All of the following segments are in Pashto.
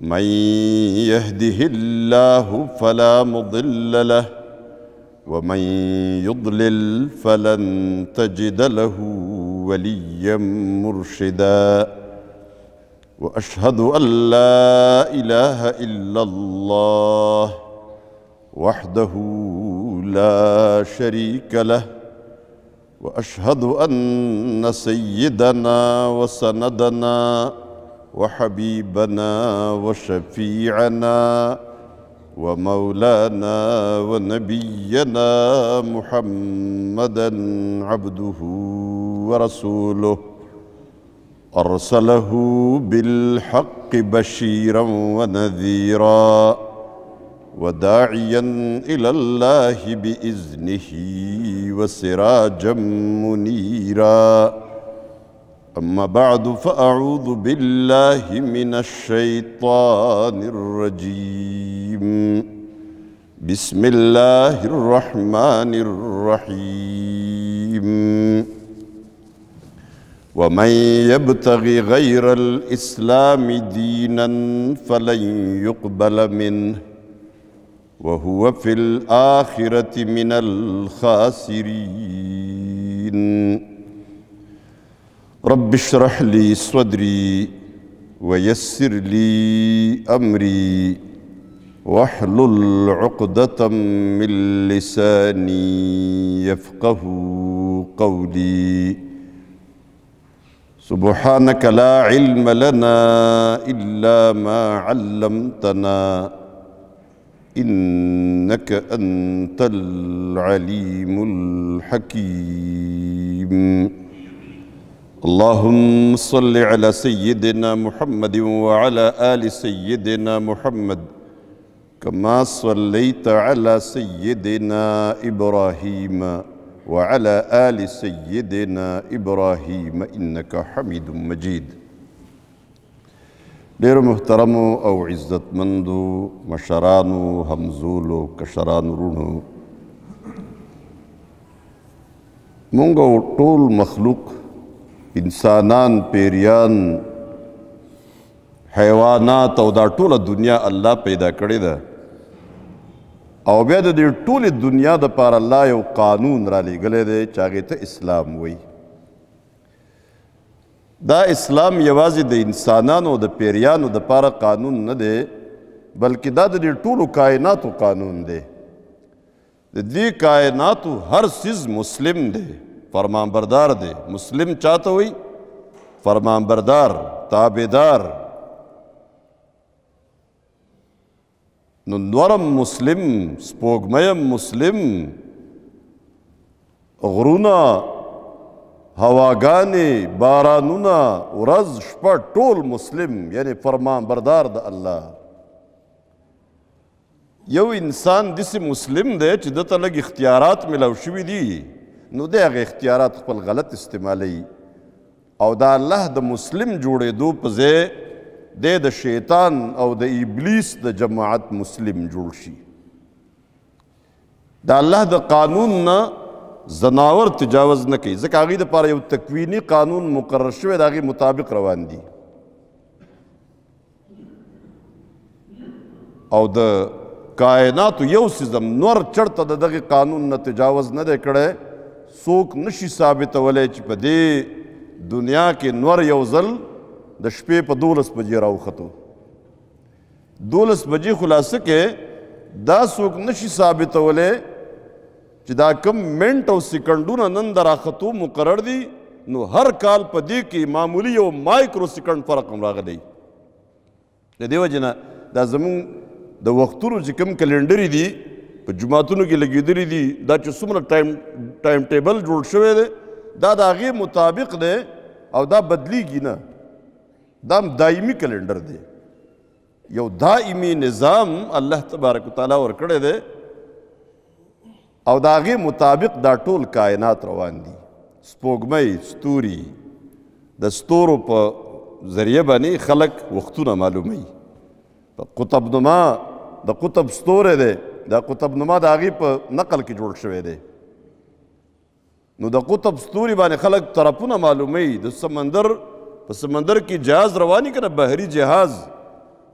من يهده الله فلا مضل له ومن يضلل فلن تجد له وليا مرشدا واشهد ان لا اله الا الله وحده لا شريك له واشهد ان سيدنا وسندنا وحبيبنا وشفيعنا ومولانا ونبينا محمدا عبده ورسوله ارسله بالحق بشيرا ونذيرا وداعيا الى الله باذنه وسراجا منيرا أما بعد فأعوذ بالله من الشيطان الرجيم بسم الله الرحمن الرحيم ومن يبتغ غير الإسلام دينا فلن يقبل منه وهو في الآخرة من الخاسرين رب اشرح لي صدري ويسر لي امري واحلل عقدة من لساني يفقه قولي سبحانك لا علم لنا الا ما علمتنا انك انت العليم الحكيم अल्लाहुम सल्लि अला सय्यिदिना मुहम्मद व अला आलि सय्यिदिना मुहम्मद कमा सल्लैत अला सय्यिदिना इब्राहीम व अला आलि सय्यिदिना इब्राहीम इन्नका हमीदुम मजीद डेर मोहतरम और इज़्ज़तमंद मशरान हमजूल कशरान रूणों मुंगो टोल मखलूक़ انسانان پیریان حیوانات او دا ټوله دنیا الله پیدا کړې ده او بیا د دې ټولې دنیا د پار الله یو قانون را لېږلی دی چې هغې ته اسلام وایي دا اسلام یوازې د انسانانو د پیریانو د پاره قانون نه دی بلکې دا د دې ټولو کائناتو قانون دی د دې کائناتو هر سیز مسلم دی فرمانبردار دی مسلم چاته وي فرمانبردار تابعدار نو نورم مسلم سپوږمیم مسلم غرونه هواګانې بارانونه ورځ شپه ټول مسلم یعنی فرمانبردار د الله یو انسان داسې مسلم دی چې دته لږ اختیارات ملو شوي دي نو د هغه اختیارات خپل غلط استعمالوي او دا الله د مسلم جوړېدو په ځای د د شیطان او د ابلیس د جماعت مسلم جوړ شي دا الله د قانون نه زناور تجاوز نه کوي ځکه هغې دپاره یو تکوینی قانون مقرر شوی د هغې مطابق روان دي او د کائناتو یو سیزم نور چرته د دغه قانون نه تجاوز نه دی کړی څوک نشي ثابتولی چې په دې دنیا کې نور یو ځل د شپې په دولس بجې راوختو دولس بجې خلاصه کې دا څوک نشي ثابتولی چې دا کم منټ او سکندونه نن د راختو مقرر دي نو هر کال په دې کې معمولی یو مایکرو سکند فرق هم راغلی د دې وجې نه دا زمونږ د وختونو چې کوم کلندرې دي په جماعتونو کې لګېدلي دي دا چې څومره ټایم ټایم ټیبل جوړ شوی دی دا د هغې مطابق دی او دا بدلیږي نه دا دایمي کلندر دی یو دایمي نظام الله تبارک وتعالى ورکړی دی او د هغې مطابق دا ټول کائنات روان دي سپوږمۍ ستوري د ستورو په ذریعه باندې خلک وختونه معلوموي په قطب نما د قطب ستوری دی دا قطب نما د هغې په نقل کې جوړ شوی دی نو د قطب ستوري باندې خلک طرفونه معلوموي د سمندر په سمندر کې جهاز رواني که نه بحري جهاز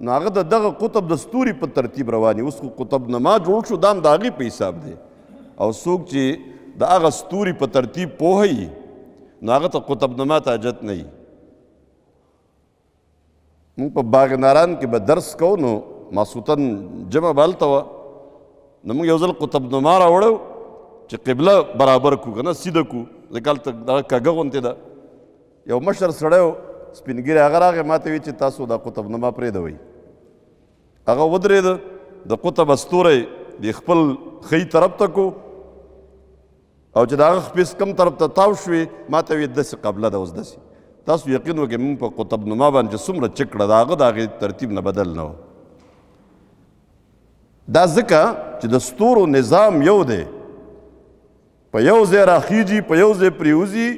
نو هغه د دغه قطب د ستوري په ترتیب رواني اوس خو قطب نما جوړ شو دام د هغې په حساب دی او څوک چې د هغه ستوري په ترتیب پوهوي نو هغه ته قطب نما ته حاجت نه موږ په باغ ناران کې به درس کوو نو ماسوتن جمع به هلته وه نو موږ یو ځل قطب نما راوړو چې قبله برابر کو که نه سیده کو ځکه هلته دغه کږه غوندې ده یو مشر سړی و سپینګیری هغه راغی ما ته ویل چې تاسو دا قطب نما پرېږدوئ هغه ودرېده د قطب استوری د خپل خی طرف ته کو او چې دا هغه خپیس کم طرف ته تاو شوې ما ته ویل داسې قبله ده اوس داسې تاسو یقین وکړئ موږ په قطب نما باندې چې څومره چک کړه د هغه د هغې ترتیب نه بدل نه و دا ځکه چې د ستورو نظام یو دی په یو ځای راخیږي په یو ځای پریوزي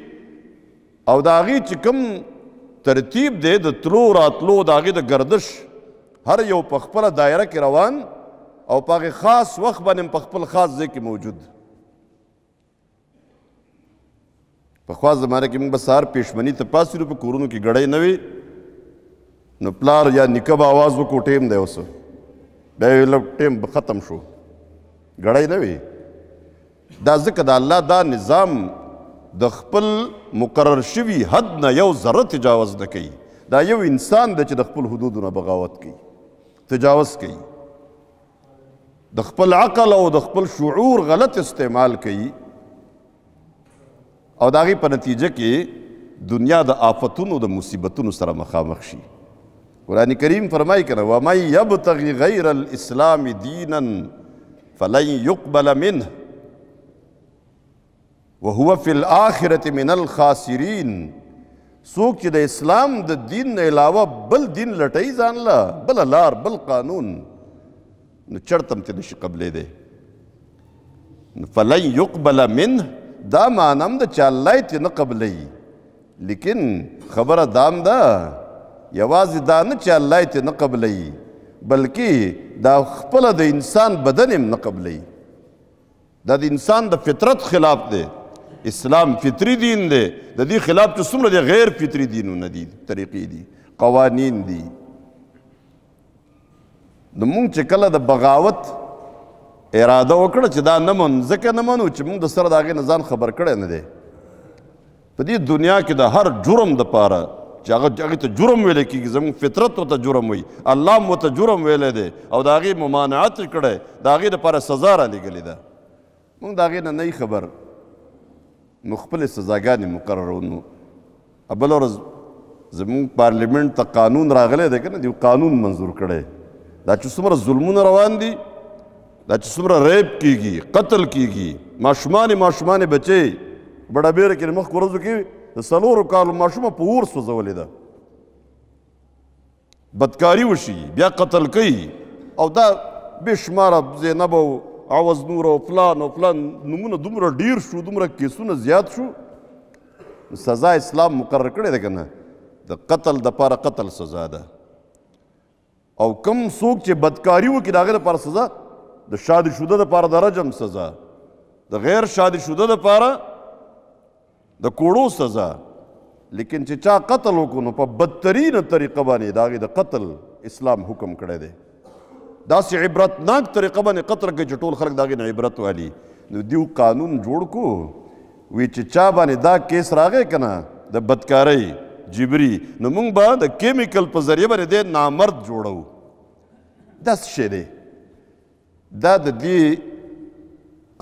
او د هغې چې کوم ترتیب دی د تلو راتلو د هغې د گردش هر یو په خپله دایره کې روان او په هغې خاص وخت باندې په خپل خاص ځای کې موجود په خوا زمانه کې موږ به سهار پیشمني ته پاسېږو په کورونو کې ګړۍ نه وي نو پلار یا نیکه به آواز وکړو ټیم دی اوسه بیا یې لږ ټیم به ختم شو ګړی نه وي دا ځکه د الله دا نظام د خپل مقرر شوي حد نه یو ذره تجاوز نه کوي دا یو انسان دی چې د خپل حدودو نه بغاوت کوي تجاوز کوي د خپل عقل او د خپل شعور غلط استعمال کوي او د هغې په نتیجه کې دنیا د آفتونو د مصیبتونو سره مخامخ شي قرآن کریم فرمائی کرنا وَمَنْ يَبْتَغِ غَيْرَ الْإِسْلَامِ دِينًا فَلَنْ يُقْبَلَ مِنْهِ وَهُوَ فِي الْآخِرَةِ مِنَ الْخَاسِرِينَ څوک چې د اسلام د دین نه بل دین لټی لا بل لار بل قانون نو چرته هم ترې نشي قبلی فلن یقبله منه دا معنه هم ده چې الله لیکن خبره دام ده دا یوازې دا نه چې الله یې نه قبلوي بلکې دا خپله د انسان بدن هم نه قبلوي دا د انسان د فطرت خلاف دی اسلام فطری دین دی د دې خلاف چې څومره دي غیر فطری دینونه دي طریقې دي قوانین دي د مونږ چې کله د بغاوت اراده وکړه چې دا نه من ځکه نه منو چې مونږ د سره د هغې نه ځان خبر کړی نه دی په دې دنیا کې د هر جرم دپاره چې هغه هغې ته جرم ویلی کېږي زموږ فطرت ورته جرم وایي الله هم ورته جرم ویلی دی او د هغې ممانعت یې کړی د هغې دپاره سزا رالیږلې ده موږ د هغې نه نه خبر نو خپلې سزاګانې مقررونو بله ورځ زموږ پارلیمنټ ته قانون راغلی دی که نه دی قانون منظور کړی دا چې څومره ظلمونه روان دي دا چې څومره ریپ کیږي قتل کیږي ماشومان ماشومان بچي بڑا بیر کې مخ ورځو کې د څلورو کالو ماشومه په اور سوځولې ده بدکاری وشي بیا قتل کوي او دا بشماره زینب او عوض نور او فلان او فلان نمونه دومره ډیر شو دومره کیسونه زیات شو سزا اسلام مقرر کړې ده کنه د قتل د پاره قتل سزا ده او کم څوک چې بدکاری وکړي د هغه لپاره سزا د شادي شوده د پاره د رجم سزا د غیر شادي شوده د پاره د کوړو سزا لیکن چې چا قتل وکړو په بدترینه طریقه باندې داغه د قتل اسلام حکم کړی دی داسې عبرتناک طریقه باندې قتل کې چټول خلک داغه نه عبرت والی نو دیو قانون جوړ کو وی چې چا باندې دا کیس راغې کنه د بدکاری جبري نو موږ به د کیمیکل په ذریعہ باندې د نامرد جوړو داس شی دی دا د دې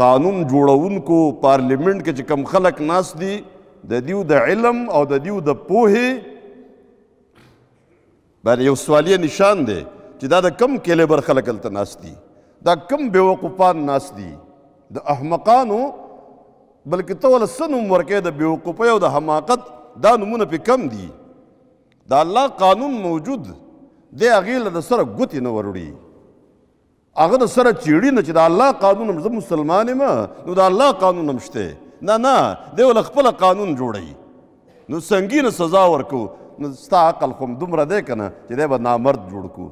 قانون جوړونکو پارلیمنت کې چې کم خلک ناس دي د دیو د علم او د دیو د پوهې باندې یو سوالیه نشان دی چې دا د کم کلیبر خلک هلته ناس دي دا کم بیوقوفان ناس دي د احمقانو بلکې ته ول څه نوم ورکې د بیوقوفۍ او د حماقت دا نومونه پې کم دي د الله قانون موجود دی هغې له د سره ګوتې نه وروړي هغه د سره چیړي نه چې د الله قانون هم زه مسلمان یم نو د الله قانون هم شته نه نه دی ول خپل قانون جوړی نو سنگینه سزا ورکو نو ستا عقل خو دومره دی که نه چې دی به نامرد جوړ کو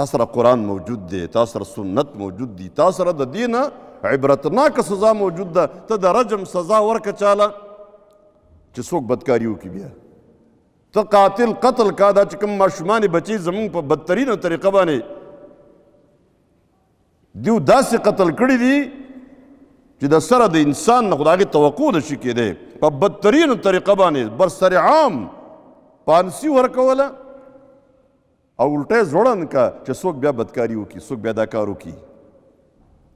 تا سره قرآن موجود دی تا سره سنت موجود دی تا سره د دینه عبرتناک سزا موجود ده ته د رجم سزا ورکه چاله چې څوک بدکاری وکړي بیا ته قاتل قتل کا دا چې کوم ماشومان بچي زمونږ په بدترینه طریقه باندې دیو داسې قتل کړي دي چې د سره د انسان نه خدای توقع د شي کېده په بدترین طریقه باندې بر سر عام پانسی ورکوله او الټه زوړن کا چې څوک بیا بدکاری وکي څوک بیا دا کار وکي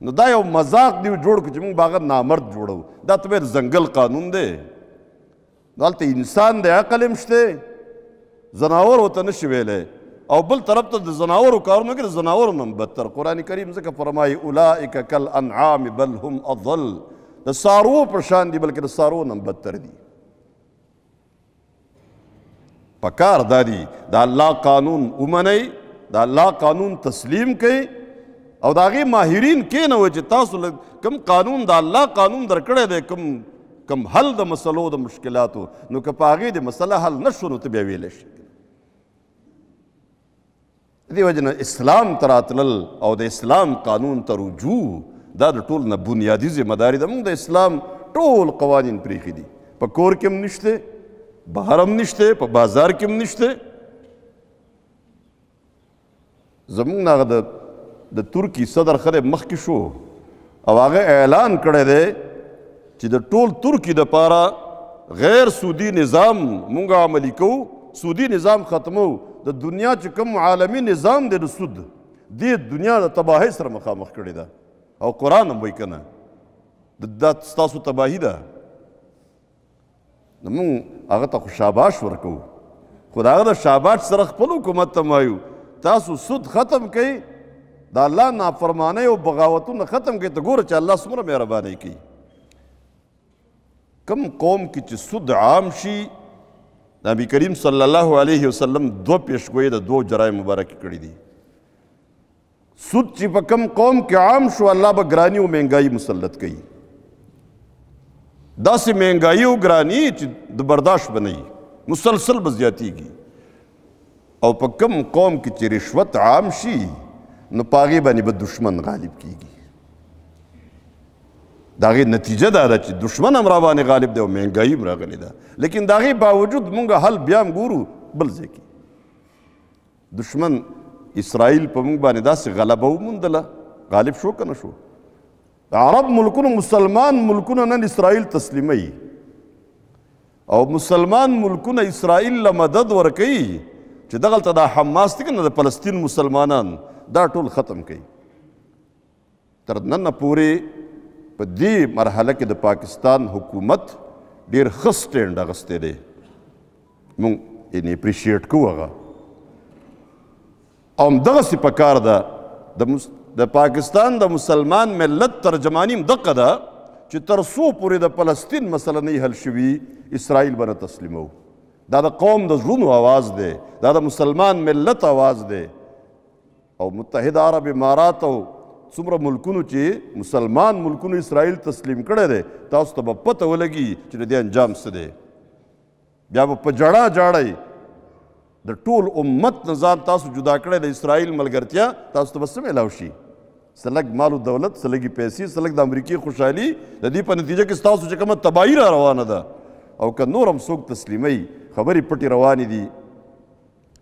نو دا یو مذاق دی جوړ کړ چې موږ باغ نامرد جوړو دا ته زنګل قانون دی دلته انسان د عقل مشته زناور وته نشویلې او بل طرف ته د زناورو کارونه کې د زناورو نه بدتر قرآن کریم ځکه فرمایي اولئک کالانعام بل هم اضل د سارو پر شان دي بلکې د سارو نه بدتر دي پکار دادی د الله قانون ومنئ د الله قانون تسلیم کړئ او د هغې ماهرین کښېنوئ چې تاسو کم قانون د الله قانون درکړی دی کم کم حل د مسلو د مشکلاتو نو که په هغې د مسله حل نه شو نو ته بیا ویلی شي دی وجنه اسلام تراتلل او د اسلام قانون ته رجوع دا د ټول نه بنیادی ځمداري ده موږ د اسلام ټول قوانین پریخي دي په کور کې هم نشته بهر هم نشته په بازار کې هم نشته زمونږ نه د د ترکی صدر خره مخکې شو او هغه اعلان کړی دی چې د ټول ترکی د پاره غیر سودی نظام مونږ عملی کوو سودی نظام ختمو د دنیا چې کوم عالمی نظام دی د سود دې دنیا د تباهۍ سره مخامخ کړې ده او قرآن هم وایي که نه دا ستاسو تباهي ده نو موږ هغه ته خو شاباش ورکوو خو د هغه د شاباش سره خپل حکومت ته وایو تاسو سود ختم کوئ د الله نافرمانۍ او بغاوتونه ختم کوئ ته ګوره چې الله څومره مهربانۍ کوي کم قوم کې چې سود عام شي نبی کریم صلی الله علیه وسلم دو پیشګوئی د دو جرای مبارک کړی دي سود چې په کم قوم کې عام شو الله به ګرانی او مهنګایي مسلط کړي داسې مهنګایي او ګرانی چې د برداشت بنئ مسلسل به زیاتیږي او په کم قوم کې چې رشوت عام شي نو پاغي باندې به دشمن غالب کیږي د هغې نتیجه دا ده چې دښمن هم راباندې غالب دی او مهنګایي هم راغلې ده لیکن د هغې باوجود موږ حل بیا هم ګورو بل ځای کې دښمن اسرائیل په موږ باندې داسې غلبه وموندله غالب شو که نه شو عرب ملکونو مسلمان ملکونه نن اسرائیل تسلیموي او مسلمان ملکونه اسرائیل له مدد ورکوي چې دغلته دا حماس دی که نه د فلسطین مسلمانان دا ټول ختم کوي تر ننه پورې په دې مرحله کې د پاکستان حکومت ډیر ښه سټینډ اغستی دی موږ یعنې اپریشیټ کوو هغه او همدغسې په کار ده د د پاکستان د مسلمان ملت ترجمانی هم دقه ده چې تر څو پورې د فلسطین مسله نه حل شوي اسرائیل به نه تسلیمو دا د قوم د زړونو آواز دی دا د مسلمان ملت آواز دی او متحد عرب امارات او څومره ملکونو چې مسلمان ملکونو اسرائیل تسلیم کړی دی تاسو ته به پته ولګي چې د دې انجام څه دی بیا به په جړه جاړئ د ټول امت نه ځان تاسو جدا کړی د اسرائیل ملګرتیا تاسو ته به څه میلاو شي سلګ مال او دولت سلګي پیسې سلګ د امریکې خوشحالي د دې په نتیجه کې ستاسو چې کومه تباهي را روانه ده او که نور هم څوک تسلیموي خبرې پټې روانې دي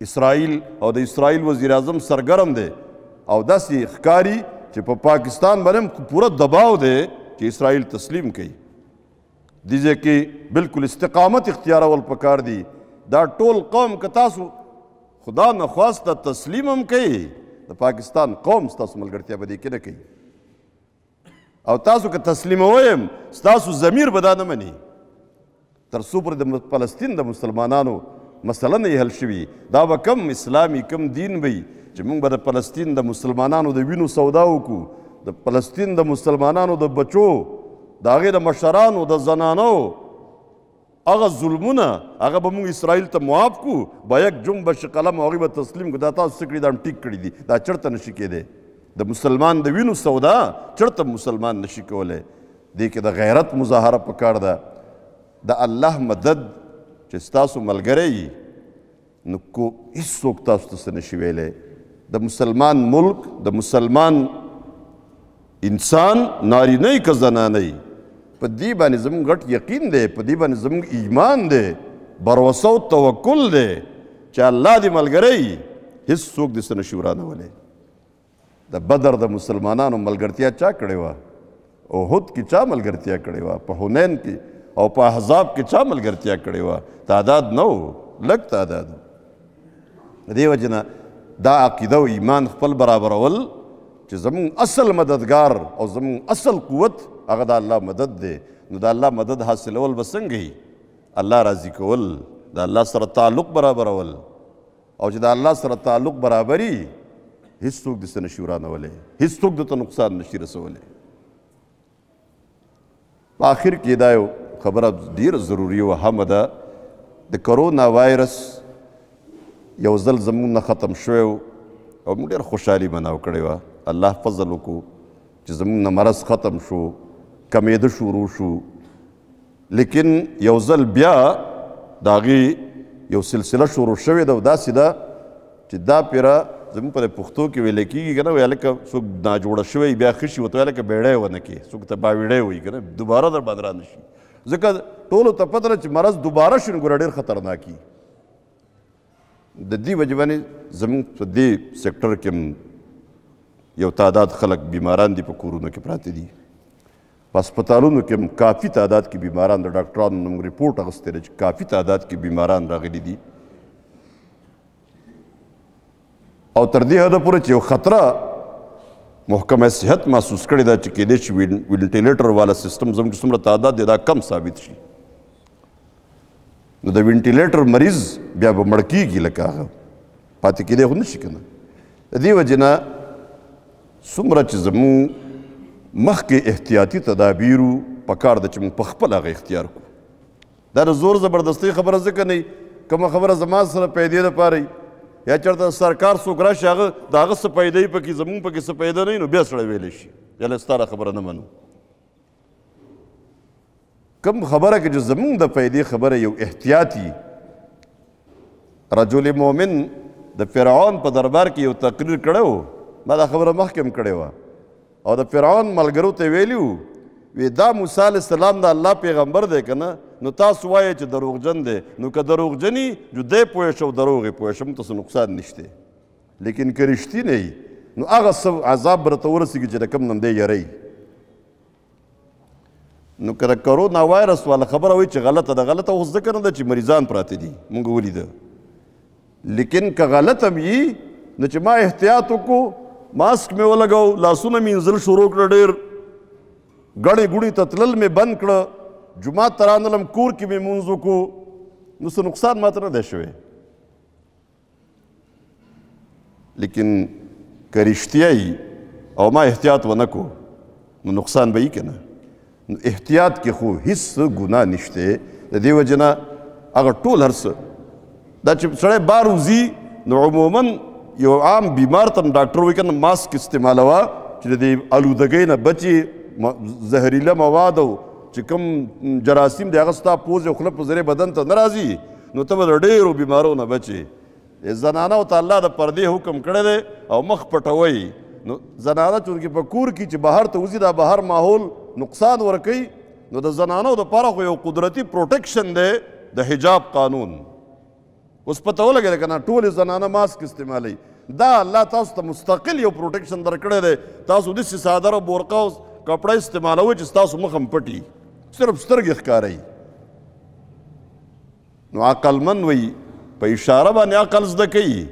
اسرائیل او د اسرائیل وزیر اعظم سرګرم دی او داسې ښکاري چې په پاکستان باندې پوره دباو دی چې اسرائیل تسلیم کړي دي ځکه بالکل استقامت اختیار ول پکار دي دا ټول قوم که تاسو خدا نه خواسته تسلیم هم کوي د پاکستان قوم ستاسو ملګرتیا به دې کې نه کوي او تاسو که تسلیم وایم ستاسو ضمیر به دا نه مني تر څو پر د فلسطین د مسلمانانو مثلا نه حل شوي دا به کم اسلامي کم دین وي چې موږ به د فلسطین د مسلمانانو د وینو سودا وکړو د فلسطین د مسلمانانو د بچو د هغې د مشرانو د زنانو هغه ظلمونه هغه به موږ اسرائیل ته معاف کو با یک جنبش قلم هغوی به تسلیم کړو دا تاسو څه کړي دا هم ټیک کړي دي دا چېرته نشي کېدی د مسلمان د وینو سودا چېرته مسلمان نشي کولی دې کې د غیرت مظاهره پکار ده د الله مدد چې ستاسو ملګری نو کو هیڅوک تاسو ته څه نشي ویلی د مسلمان ملک د مسلمان انسان نارینه که زنانه په دې باندې زموږ غټ یقین دی په دې باندې زموږ ایمان دی بروسه او توکل دی چې الله دې ملګری هیڅ څوک دې سره شورا نه ولي د بدر د مسلمانانو ملګرتیا چا کړې و او هود کې چا ملګرتیا کړې و په حنین کې او په احزاب کې چا ملګرتیا کړې و تعداد نو لګ تعداد دیو جنا دا عقیده او ایمان خپل برابرول چې زمون اصل مددگار او زمون اصل قوت هغه د الله مدد دی نو د الله مدد حاصلول به څنګه وي الله راضي کول د الله سره تعلق برابرول او چې د الله سره تعلق برابري هیڅوک د سن شورانولې هیڅوک د نقصان نشي رسولې په آخر کې دا یو خبره ډیر ضروری او هم ده د کرونا وایرس یو ځل زمونږ نه ختم شوی او موږ ډېر خوشحالي بناو کړې وه الله فضل وکړو چې زمونږ نه مرض ختم شو کمیده شروع شو لیکن یو ځل بیا د هغې یو سلسله شروع شوې ده او داسې ده چې دا پیره زمونږ په پښتو کې ویل کېږي که نه وایي هلکه څوک ناجوړه شوی بیا ښه شي ورته وایي هلکه بیړی ونه کې څوک ته باویړی وایي که نه دوباره در باندې را نه شي ځکه ټولو ته پته ده چې مرض دوباره شي نو ګوره ډېر خطرناک د دې وجه باندې زموږ په دې سیکټر کې یو تعداد خلک بیماران دي په کورونو کې پراته دي په هسپتالونو کې هم کافي تعداد کې بیماران د ډاکټرانو نوم ریپورټ اغوستی دی چې کافي تعداد کې بیماران راغلي دي او تر دې حده پورې چې یو خطره محکمه صحت محسوس کړې ده چې کېدای شي وینټیلیټر والا سیستم زموږ څومره تعداد دی دا کم ثابت شي نو د وینټیلیټر مریض بیا به مړ کیږي لکه هغه پاتې کېدی خو نه شي که نه د دې وجې نه څومره چې زموږ مخکې احتیاطي تدابیرو پکار ده چې موږ په خپل هغه اختیار کړو دا د زور زبردستۍ خبره ځکه نه کومه خبره زما سره پیدې دپاره یا چېرته سرکار څوک راشي هغه د هغه څه پیدې پکې زموږ پکې څه پیدا نه وي نو بیا سړی ویلی شي یا ستا خبره نه منو کم خبره کې چې زمونږ د پیدې خبره یو احتیاطي رجل مؤمن د فرعون په دربار کې یو تقریر کړو ما دا خبره مخکې هم کړې وه او د فرعون ملګرو ته ویلي وی دا موسی علیه السلام د الله پیغمبر دی که نه نو تاسو وایئ چې دروغجن دی نو که دروغجن یي جدی پوه شو دروغ یې پوه شم تاسو نقصان نشته لیکن که رښتینی نو هغه څه عذاب به راته ورسېږي چې د کوم نم دی یری نو که د کرونا وایرس والا خبره وایي چې غلطه ده غلطه خو ځکه نه ده چې مریضان پراته دي موږ ولیده لیکن که غلط هم یي نو چې ما احتیاط وکړو ماسک مې ولګو لاسونه مې انزل شروع کړه ډېر ګڼې ګوڼې ته تلل مې بند کړه جومات ته رانلم کور کې مې لمونځ وکړو نو څه نقصان ماته نه دی شوی لیکن که رښتیا او ما احتیاط ونه کړو نو نقصان به یي که نه احتیاط کې خو هیڅ ګناه نشته د دې وجنه هغه ټول هرڅه دا چې سړی بار وزي نو عموما یو عام بیمار ته ډاکټر وایي کنه ماسک استعمالوه چې د آلودګۍ نه بچي زهریله مواد او چې کوم جراثیم دی هغه ستا پوز او خوله په ذریعه بدن ته نه راځي نو ته به د ډېرو بیمارو نه بچې زنانه او ته الله د پردې حکم کړی دی او مخ پټوي نو زنانه چونکې په کور کې چې بهر ته وځي دا بهر ماحول نقصان ورکوي نو د زنانو دپاره خو یو قدرتي پروټیکشن دی د حجاب قانون اوس پته ولګېده که نه ټولې زنانه ماسک استعمالوي دا الله تاسو ته مستقل یو پروټیکشن درکړی دی تاسو داسې سادر او بورقه او کپړه استعمالوئ چې ستاسو مخ هم پټي صرف سترګې ښکارئ نو عقلمند وایي په اشاره باندې عقل زده کوي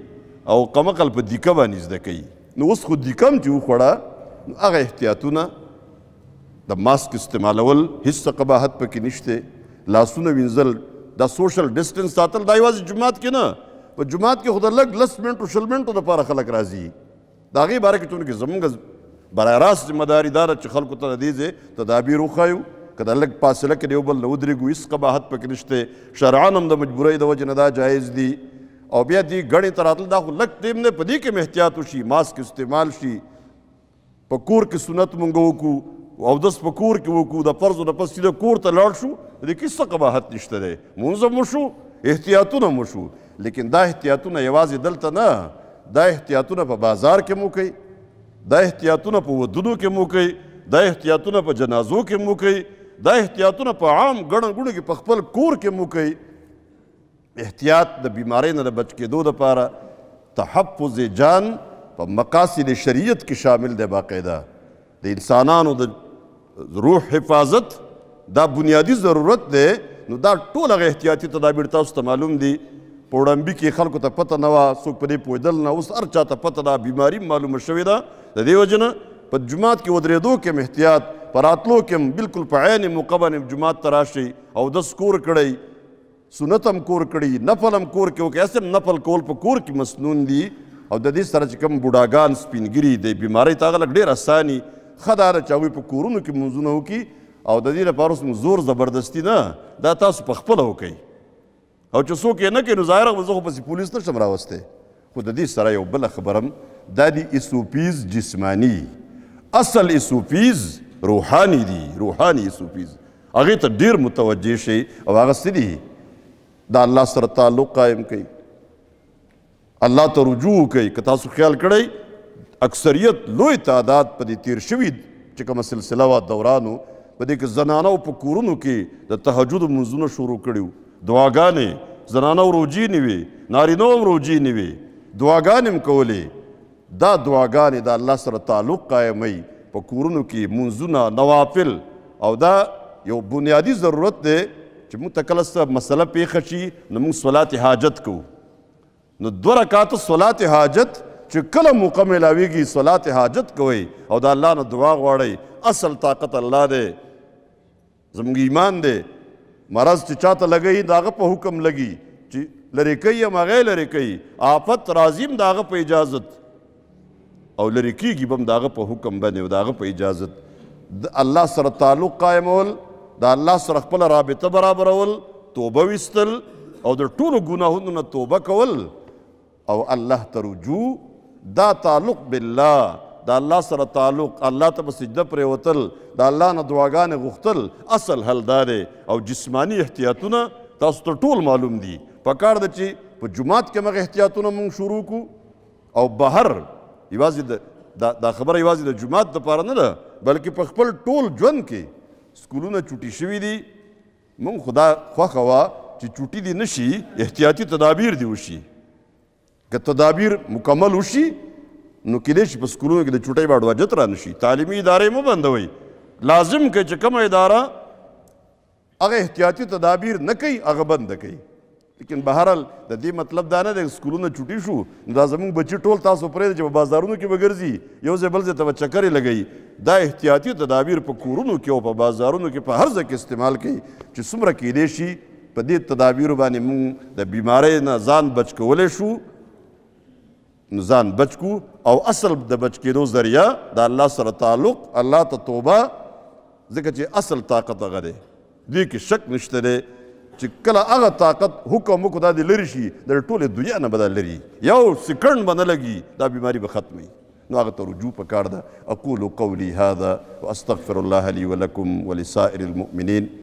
او قمقل په دیکه باندې زده کوي نو اوس خو دیکم چې وخوړه هغه احتیاطونه د ماسک استعمالول هیڅ قباحت پکې نشته لاسونه وینځل د سوشل ډیسټنس ساتل دا یوازې جمعات کې نه په جمعات کې خو د لږ لس منټو شل منټو دپاره خلک راځي د هغې باره کې چونکې زموږ برای راست ذمه داري دا ده چې خلکو ته د دې ځای تدابیر وښایو که د لږ فاصله کې د یو بل نه ودرېږو هېڅ قباحت پکې نشته شرعاً هم د مجبورۍ د وجې نه دا جایز دي او بیا دی غړې ته راتلل دا خو لږ ټیم دی په دې کې هم احتیاط وشي ماسک استعمال شي په کور کې سنت مونږ وکړو او دس په کور کې وکړو د فرض نه پس سیده کور ته لاړ شو د دې کیسه قباحت نشته دی مونځ مو شو احتیاطونه مو شو لیکن دا احتیاطونه یوازې دلته نه دا احتیاطونه په بازار کې مو کوي دا احتیاطونه په ودونو کې مو کوي دا احتیاطونه په جنازو کې مو کوي دا احتیاطونه په عام ګڼ ګوڼو کې په خپل کور کې مو کوي احتیاط د بیمارۍ نه د بچ کېدو دپاره تحفظ جان په مقاصد شریعت کې شامل دی باقاعده د انسانانو د روح حفاظت دا بنیادی ضرورت دی نو دا ټول هغه احتیاطي تدابیر تاسو ته معلوم دي په وړاندې کې خلکو ته پته نه وه څوک په دې پوهېدل نه اوس هر چا ته پته ده بیماري معلومه شوې ده د دې وجې نه په جومات کې ودرېدو کې هم احتیاط په راتلو کې هم بالکل په عین موقع باندې جومات ته راشئ اودس کور کړئ سنت هم کور کړي نفل هم کور کې وکړي هسې هم نفل کول په کور کې مسنون دي او د دې سره چې کوم بوډاګان سپینګیري د بیمارۍ ته هغه لږ ډېر اساني خدار چاوي په کورونو کې منځونه وکي او د دې لپاره اوس زور زبردستی نه دا تاسو په خپل وکي او چې څوک یې نه کوي نو ظاهره زه خو پسې پولیس نه شم راوستی خو د دې سره یو بله خبرم دا دی ایسوپیز جسمانی اصل ایسوپیز روحانی دی روحانی ایسوپیز هغې ته ډیر متوجه شي او هغه څه دي دا الله سره تعلق قایم کوي الله ته رجوع کوي که تاسو خیال کړئ اکثریت لوی تعداد په دې تیر شوي چې کومه سلسله وه دورانو په دې کې زنانه په کورونو کې د تهجد منځونه شروع کړي وو دعاګانې زنانه روجي نه وي نارینه هم روجي نه وي دعاګانې هم کولې دا دعاګانې د الله سره تعلق قایموي په کورونو کې منځونه نوافل او دا یو بنیادی ضرورت دی چې موږ ته کله څه مسله پیښه شي نو موږ صلات حاجت کوو نو دوه رکعاته صلات حاجت چې کله موقع ملاویږي صلات حاجت کوي او د الله نه دعا غواړئ اصل طاقت الله دی زموږ ایمان دی مرض چې چاته لګی د هغه په حکم لګي چې لرې کوي هم هغه لرې کوي آفت راځي هم د هغه په اجازت او لرې کیږي به هم د هغه په حکم باندې او د هغه په اجازت د الله سره تعلق قایمول د الله سره خپله رابطه برابرول توبه ویستل او د ټولو ګناهونو نه توبه کول او الله ته رجوع دا تعلق بالله دا الله سره تعلق الله ته سجده پرېوتل دا الله نه دعاګانې غوښتل اصل حل دا دی او جسمانی احتیاطونه تاسو ته ټول معلوم دي پکار ده چې په جماعت کې مغه احتیاطونه مونږ شروع کو او بهر یوازې د دا, دا خبره یوازې د جماعت لپاره نه ده بلکې په خپل ټول ژوند کې سکولونه چوټي شوي دي مونږ خدا خوښه وه چې چوټي دي نشي احتیاطي تدابیر دي وشي که تدابیر مکمل وشي نو کېدای شي په سکولونو کې د چوټۍ باډ واجت را نشي تعلیمي ادارې مه بندوئ لازم که چې کومه اداره هغه احتیاطي تدابیر نه کوي هغه بند کوي لیکن بهرحال د دې مطلب دا نه دی سکولونه چوټي شو نو دا زموږ بچي ټول تاسو پرې چې په بازارونو کې بګرځي یو ځای بل ځای ته به چکرې لګوي دا احتیاطي تدابیر په کورونو کې او په بازارونو کې په هر ځای کې استعمال کوي چې څومره کېدای شي په دې تدابیرو باندې موږ د بیمارۍ نه ځان بچ کولی شو ځان بچ کو او اصل د بچ کېدو ذریعہ د الله سره تعلق الله ته توبه ځکه چې اصل طاقت هغه دی دې کې شک نشته دی چې کله هغه طاقت حکم وکړو دا دې لرې شي د ټولې دنیا نه به دا لري یو سکند به نه لګي دا بیماري به ختمي نو هغه ته رجوع پکار ده اقول قولي هذا واستغفر الله لي ولكم ولسائر المؤمنين